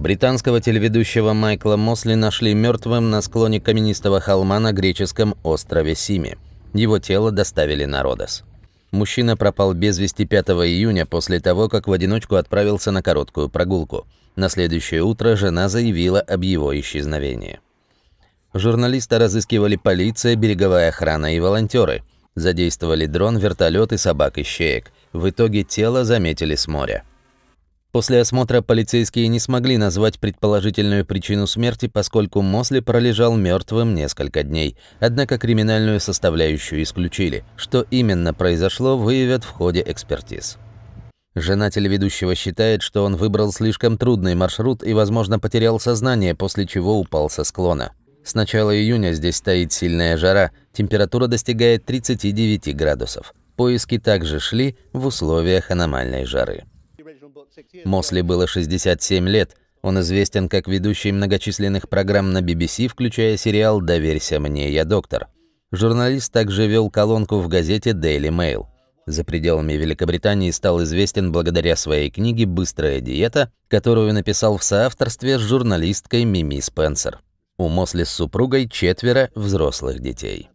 британского телеведущего Майкла Мосли нашли мертвым на склоне каменистого холма на греческом острове Сими. Его тело доставили на Родос. Мужчина пропал без вести 5 июня после того, как в одиночку отправился на короткую прогулку. На следующее утро жена заявила об его исчезновении. Журналиста разыскивали полиция, береговая охрана и волонтеры. Задействовали дрон, вертолет и собак и В итоге тело заметили с моря. После осмотра полицейские не смогли назвать предположительную причину смерти, поскольку Мосли пролежал мертвым несколько дней. Однако криминальную составляющую исключили. Что именно произошло, выявят в ходе экспертиз. Жена телеведущего считает, что он выбрал слишком трудный маршрут и, возможно, потерял сознание, после чего упал со склона. С начала июня здесь стоит сильная жара, температура достигает 39 градусов. Поиски также шли в условиях аномальной жары. Мосли было 67 лет. Он известен как ведущий многочисленных программ на BBC, включая сериал «Доверься мне, я доктор». Журналист также вел колонку в газете Daily Mail. За пределами Великобритании стал известен благодаря своей книге «Быстрая диета», которую написал в соавторстве с журналисткой Мими Спенсер. У Мосли с супругой четверо взрослых детей.